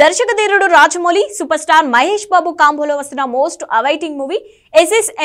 దర్శకధీరుడు Rajamouli super star Mahesh Babu కాంబోలో వస్తున్న most awaiting movie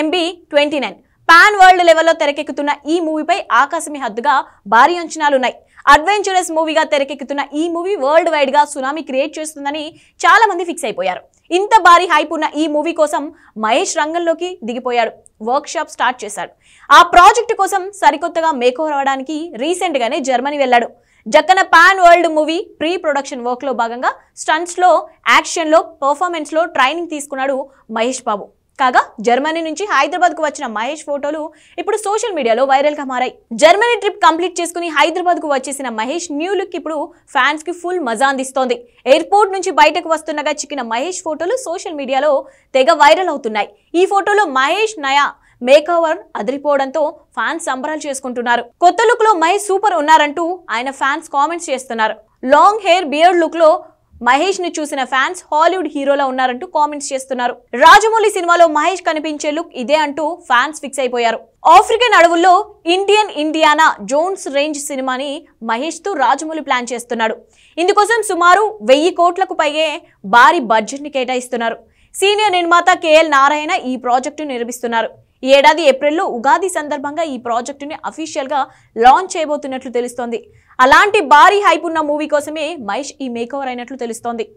MB twenty nine pan world లెవెల్లో తెరకెక్కుతున్న ఈ మూవీపై ఆకాశమే హద్దుగా భారీ అంచనాలున్నాయి అడ్వెంచరస్ మూవీగా తెరకెక్కుతున్న ఈ మూవీ వరల్డ్ వైడ్ గా సునామీ క్రియేట్ చేస్తుందని చాలా మంది ఫిక్స్ అయిపోయారు ఇంత భారీ హైప్ ఉన్న ఈ మూవీ కోసం మహేష్ రంగంలోకి దిగిపోయాడు వర్క్ షాప్ స్టార్ట్ చేశాడు ఆ ప్రాజెక్టు కోసం సరికొత్తగా మేకోర్ అవడానికి రీసెంట్ గానే జర్మనీ వెళ్ళాడు Jakkanna pan world movie pre production వర్క్లో భాగంగా స్టంట్స్లో యాక్షన్లో పర్ఫార్మెన్స్లో ట్రైనింగ్ తీసుకున్నాడు మహేష్ బాబు కాగా జర్మనీ నుంచి హైదరాబాద్కు వచ్చిన మహేష్ ఫోటోలు ఇప్పుడు సోషల్ మీడియాలో వైరల్గా మారాయి జర్మనీ ట్రిప్ కంప్లీట్ చేసుకుని హైదరాబాద్కు వచ్చేసిన మహేష్ న్యూ లుక్ ఇప్పుడు ఫ్యాన్స్కి ఫుల్ మజా అందిస్తోంది ఎయిర్పోర్ట్ నుంచి బయటకు వస్తుండగా చిక్కిన మహేష్ ఫోటోలు సోషల్ మీడియాలో తెగ వైరల్ అవుతున్నాయి ఈ ఫోటోలో మహేష్ నయా మేకోవర్ అదిరిపోవడంతో ఫ్యాన్స్ సంబరాలు చేసుకుంటున్నారు కొత్త లుక్ లో మహేష్ సూపర్ ఉన్నారంటూ ఆయన ఫ్యాన్స్ కామెంట్స్ చేస్తున్నారు లాంగ్ హెయిర్ బియర్డ్ లుక్ లో మహేష్ ని చూసిన ఫ్యాన్స్ హాలీవుడ్ హీరోలా ఉన్నారంటూ కామెంట్స్ చేస్తున్నారు రాజమౌళి సినిమాలో మహేష్ కనిపించే లుక్ ఇదే అంటూ ఫ్యాన్స్ ఫిక్స్ అయిపోయారు ఆఫ్రికన్ అడవుల్లో ఇండియన్ ఇండియానా జోన్స్ రేంజ్ సినిమాని మహేష్ తో రాజమౌళి ప్లాన్ చేస్తున్నాడు ఇందుకోసం సుమారు వెయ్యి కోట్లకు పైగే భారీ బడ్జెట్ ని కేటాయిస్తున్నారు సీనియర్ నిర్మాత కేఎల్ నారాయణ ఈ ప్రాజెక్టు నిర్మిస్తున్నారు ఈ ఏడాది ఏప్రిల్లో ఉగాది సందర్భంగా ఈ ప్రాజెక్టుని అఫీషియల్గా లాంచ్ చేయబోతున్నట్లు తెలుస్తోంది అలాంటి భారీ హైప్ ఉన్న మూవీ కోసమే మహేష్ ఈ మేకోవర్ అయినట్లు తెలుస్తోంది